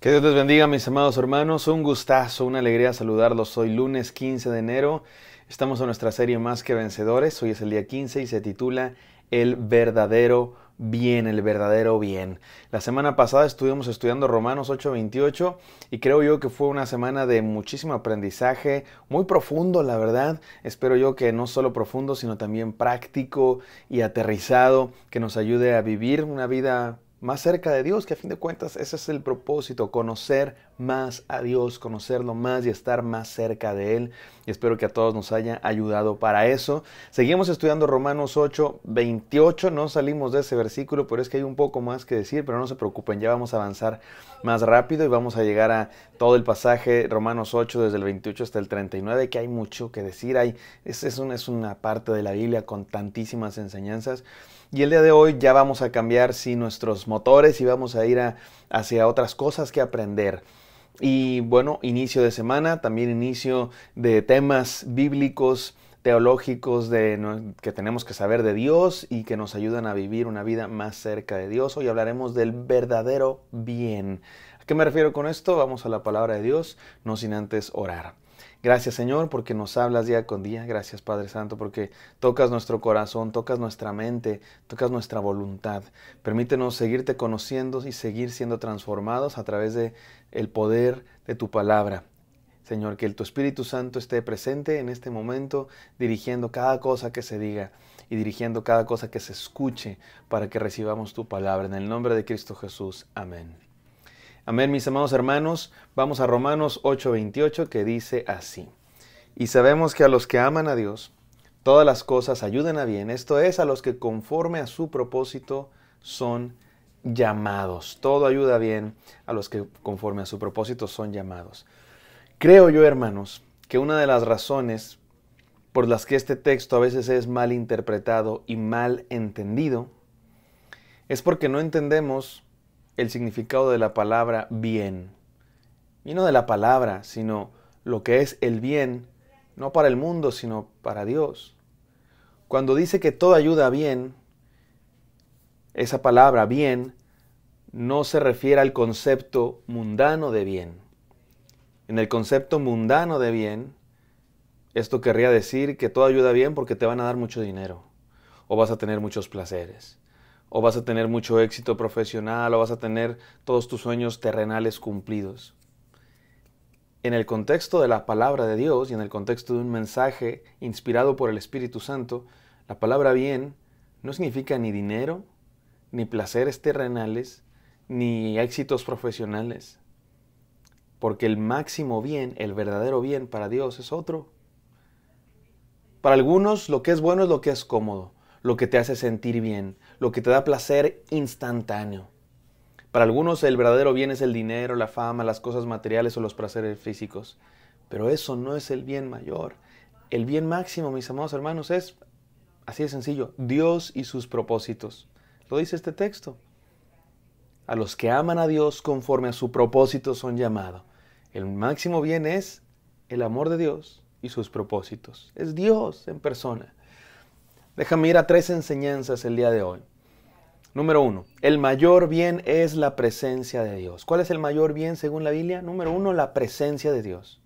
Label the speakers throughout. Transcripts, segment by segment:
Speaker 1: Que Dios les bendiga, mis amados hermanos. Un gustazo, una alegría saludarlos. Hoy lunes 15 de enero. Estamos en nuestra serie Más que Vencedores. Hoy es el día 15 y se titula El verdadero bien, el verdadero bien. La semana pasada estuvimos estudiando Romanos 8:28 y creo yo que fue una semana de muchísimo aprendizaje, muy profundo, la verdad. Espero yo que no solo profundo, sino también práctico y aterrizado, que nos ayude a vivir una vida más cerca de Dios, que a fin de cuentas ese es el propósito, conocer más a Dios, conocerlo más y estar más cerca de Él. Y espero que a todos nos haya ayudado para eso. Seguimos estudiando Romanos 8, 28. No salimos de ese versículo, pero es que hay un poco más que decir, pero no se preocupen, ya vamos a avanzar más rápido y vamos a llegar a todo el pasaje Romanos 8 desde el 28 hasta el 39, que hay mucho que decir. Hay, es, es, una parte de la Biblia con tantísimas enseñanzas. Y el día de hoy ya vamos a cambiar nuestros motores y vamos a ir hacia otras cosas que aprender. Y bueno, inicio de semana, también inicio de temas bíblicos teológicos que tenemos que saber de Dios y que nos ayudan a vivir una vida más cerca de Dios. Hoy hablaremos del verdadero bien. ¿A qué me refiero con esto? Vamos a la palabra de Dios, no sin antes orar. Gracias Señor porque nos hablas día con día. Gracias Padre Santo porque tocas nuestro corazón, tocas nuestra mente, tocas nuestra voluntad. Permítenos seguirte conociendo y seguir siendo transformados a través de el poder de tu palabra. Señor, que tu Espíritu Santo esté presente en este momento, dirigiendo cada cosa que se diga y dirigiendo cada cosa que se escuche para que recibamos tu palabra. En el nombre de Cristo Jesús. Amén. Amén, mis amados hermanos. Vamos a Romanos 8:28 que dice así. Y sabemos que a los que aman a Dios, todas las cosas ayudan a bien. Esto es, a los que conforme a su propósito son llamados. Todo ayuda bien a los que conforme a su propósito son llamados. Creo yo, hermanos, que una de las razones por las que este texto a veces es mal interpretado y mal entendido es porque no entendemos el significado de la palabra bien. Y no de la palabra, sino lo que es el bien, no para el mundo, sino para Dios. Cuando dice que todo ayuda bien, esa palabra bien no se refiere al concepto mundano de bien en el concepto mundano de bien, esto querría decir que todo ayuda bien porque te van a dar mucho dinero, o vas a tener muchos placeres, o vas a tener mucho éxito profesional, o vas a tener todos tus sueños terrenales cumplidos. En el contexto de la palabra de Dios y en el contexto de un mensaje inspirado por el Espíritu Santo, la palabra bien no significa ni dinero, ni placeres terrenales, ni éxitos profesionales. Porque el máximo bien, el verdadero bien para Dios es otro. Para algunos lo que es bueno es lo que es cómodo, lo que te hace sentir bien, lo que te da placer instantáneo. Para algunos el verdadero bien es el dinero, la fama, las cosas materiales o los placeres físicos. Pero eso no es el bien mayor. El bien máximo, mis amados hermanos, es, así de sencillo, Dios y sus propósitos. Lo dice este texto a los que aman a Dios conforme a su propósito son llamados. El máximo bien es el amor de Dios y sus propósitos. Es Dios en persona. Déjame ir a tres enseñanzas el día de hoy. Número uno, el mayor bien es la presencia de Dios. ¿Cuál es el mayor bien según la Biblia? Número uno, la presencia de Dios.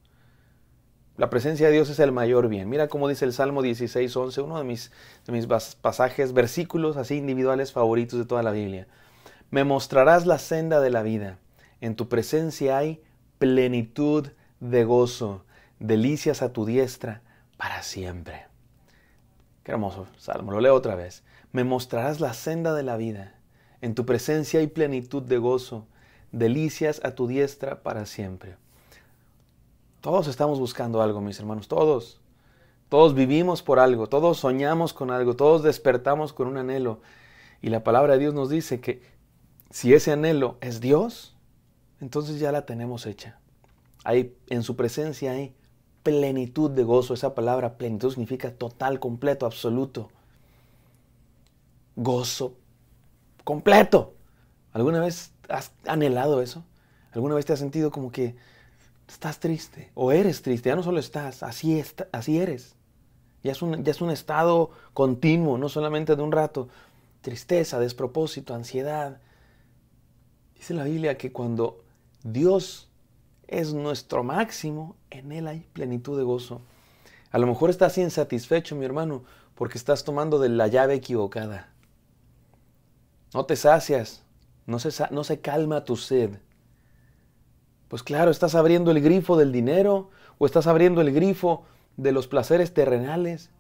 Speaker 1: La presencia de Dios es el mayor bien. Mira cómo dice el Salmo 16, 11, uno de mis, de mis pasajes, versículos así individuales favoritos de toda la Biblia. Me mostrarás la senda de la vida. En tu presencia hay plenitud de gozo, delicias a tu diestra para siempre. Qué hermoso salmo, lo leo otra vez. Me mostrarás la senda de la vida. En tu presencia hay plenitud de gozo, delicias a tu diestra para siempre. Todos estamos buscando algo, mis hermanos, todos. Todos vivimos por algo, todos soñamos con algo, todos despertamos con un anhelo. Y la palabra de Dios nos dice que si ese anhelo es Dios, entonces ya la tenemos hecha. Hay, en su presencia hay plenitud de gozo. Esa palabra plenitud significa total, completo, absoluto. Gozo completo. ¿Alguna vez has anhelado eso? ¿Alguna vez te has sentido como que estás triste o eres triste? Ya no solo estás, así, está, así eres. Ya es, ya es un estado continuo, no solamente de un rato. Tristeza, despropósito, ansiedad, Dice la Biblia que cuando Dios es nuestro máximo, en Él hay plenitud de gozo. A lo mejor estás insatisfecho, mi hermano, porque estás tomando de la llave equivocada. No te sacias, no se, calma tu sed. Pues claro, estás abriendo el grifo del dinero o estás abriendo el grifo de los placeres terrenales.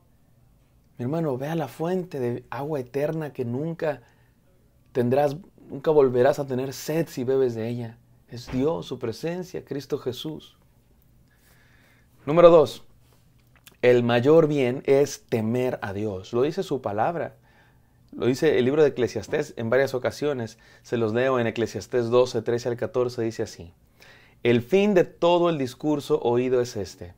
Speaker 1: Mi hermano, ve a la fuente de agua eterna que nunca tendrás Nunca volverás a tener sed si bebes de ella. Es Dios, su presencia, Cristo Jesús. Número dos, el mayor bien es temer a Dios. Lo dice su palabra. Lo dice el libro de Eclesiastés en varias ocasiones. Se los leo en Eclesiastés 12, 13 al 14. Dice así. El fin de todo el discurso oído es este.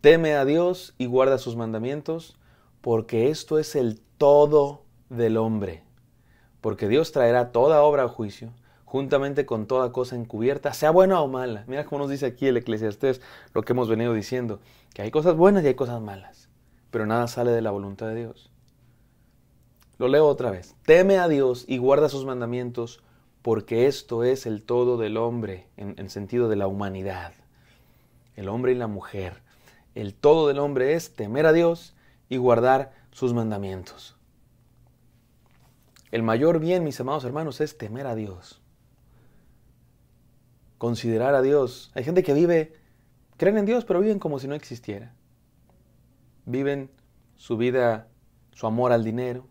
Speaker 1: Teme a Dios y guarda sus mandamientos, porque esto es el todo del hombre porque Dios traerá toda obra a juicio, juntamente con toda cosa encubierta, sea buena o mala. Mira cómo nos dice aquí el Eclesiastés lo que hemos venido diciendo, que hay cosas buenas y hay cosas malas, pero nada sale de la voluntad de Dios. Lo leo otra vez. Teme a Dios y guarda sus mandamientos, porque esto es el todo del hombre, en, el sentido de la humanidad, el hombre y la mujer. El todo del hombre es temer a Dios y guardar sus mandamientos. El mayor bien, mis amados hermanos, es temer a Dios. Considerar a Dios. Hay gente que vive, creen en Dios, pero viven como si no existiera. Viven su vida, su amor al dinero,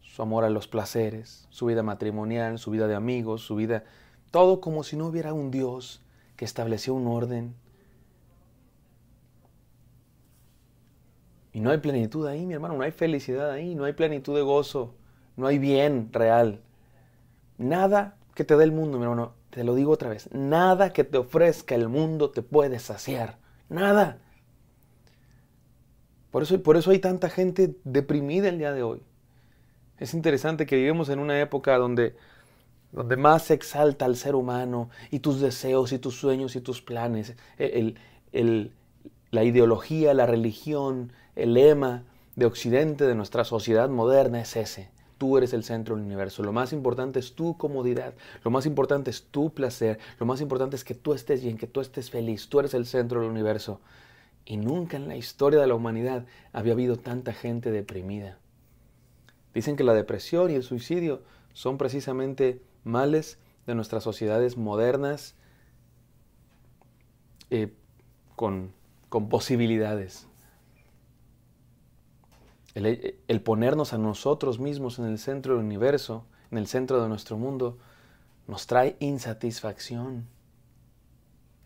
Speaker 1: su amor a los placeres, su vida matrimonial, su vida de amigos, su vida, todo como si no hubiera un Dios que estableció un orden. Y no hay plenitud ahí, mi hermano, no hay felicidad ahí, no hay plenitud de gozo. No hay bien real. Nada que te dé el mundo, mi hermano, te lo digo otra vez, nada que te ofrezca el mundo te puede saciar. Nada. Por eso, por eso hay tanta gente deprimida el día de hoy. Es interesante que vivimos en una época donde, donde más se exalta al ser humano y tus deseos y tus sueños y tus planes. E, la ideología, la religión, el lema de Occidente, de nuestra sociedad moderna es ese. Tú eres el centro del universo. Lo más importante es tu comodidad. Lo más importante es tu placer. Lo más importante es que tú estés bien, que tú estés feliz. Tú eres el centro del universo. Y nunca en la historia de la humanidad había habido tanta gente deprimida. Dicen que la depresión y el suicidio son precisamente males de nuestras sociedades modernas eh, con, con posibilidades el, ponernos a nosotros mismos en el centro del universo, en el centro de nuestro mundo, nos trae insatisfacción.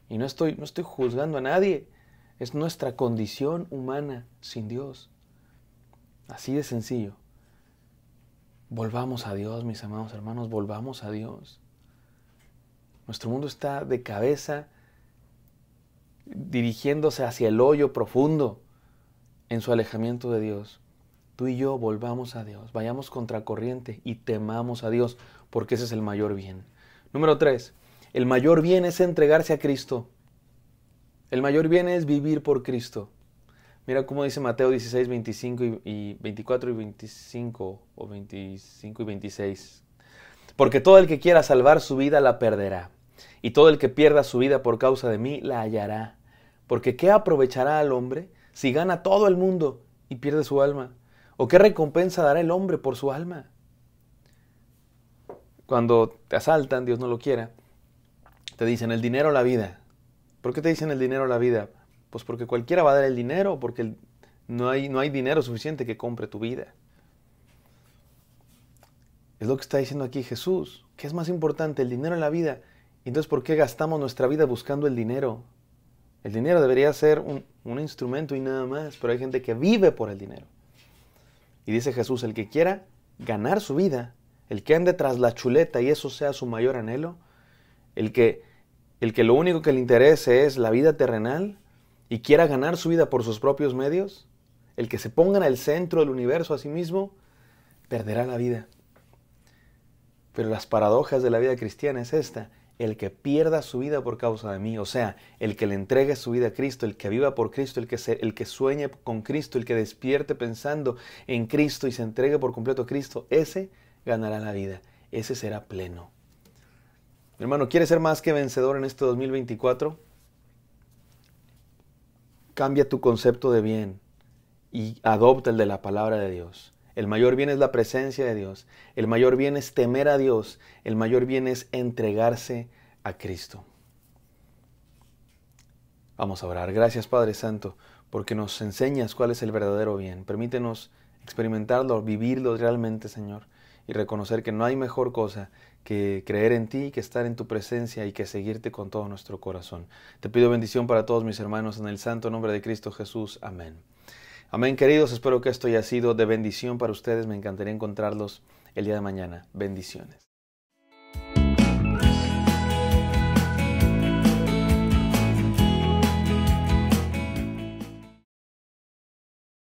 Speaker 1: Y no estoy, no estoy juzgando a nadie, es nuestra condición humana sin Dios. Así de sencillo. Volvamos a Dios, mis amados hermanos, volvamos a Dios. Nuestro mundo está de cabeza dirigiéndose hacia el hoyo profundo en su alejamiento de Dios y yo volvamos a Dios, vayamos contracorriente y temamos a Dios, porque ese es el mayor bien. Número 3, el mayor bien es entregarse a Cristo. El mayor bien es vivir por Cristo. Mira cómo dice Mateo 16, y, y 24 y 25 o 25 y 26. Porque todo el que quiera salvar su vida la perderá, y todo el que pierda su vida por causa de mí la hallará. Porque ¿qué aprovechará al hombre si gana todo el mundo y pierde su alma? ¿O qué recompensa dará el hombre por su alma? Cuando te asaltan, Dios no lo quiera, te dicen el dinero o la vida. ¿Por qué te dicen el dinero o la vida? Pues porque cualquiera va a dar el dinero, porque no hay, no hay dinero suficiente que compre tu vida. Es lo que está diciendo aquí Jesús. ¿Qué es más importante, el dinero o la vida? Entonces, ¿por qué gastamos nuestra vida buscando el dinero? El dinero debería ser un instrumento y nada más, pero hay gente que vive por el dinero. Y dice Jesús, el que quiera ganar su vida, el que ande tras la chuleta y eso sea su mayor anhelo, el que, el que lo único que le interese es la vida terrenal y quiera ganar su vida por sus propios medios, el que se ponga en el centro del universo a sí mismo, perderá la vida. Pero las paradojas de la vida cristiana es esta, el que pierda su vida por causa de mí, o sea, el que le entregue su vida a Cristo, el que viva por Cristo, el que, el que sueñe con Cristo, el que despierte pensando en Cristo y se entregue por completo a Cristo, ese ganará la vida, ese será pleno. Hermano, ¿quieres ser más que vencedor en este 2024? Cambia tu concepto de bien y adopta el de la palabra de Dios. El mayor bien es la presencia de Dios. El mayor bien es temer a Dios. El mayor bien es entregarse a Cristo. Vamos a orar. Gracias Padre Santo, porque nos enseñas cuál es el verdadero bien. Permítenos experimentarlo, vivirlo realmente, Señor, y reconocer que no hay mejor cosa que creer en ti, que estar en tu presencia y que seguirte con todo nuestro corazón. Te pido bendición para todos mis hermanos en el santo nombre de Cristo Jesús. Amén. Amén, queridos. Espero que esto haya sido de bendición para ustedes. Me encantaría encontrarlos el día de mañana. Bendiciones.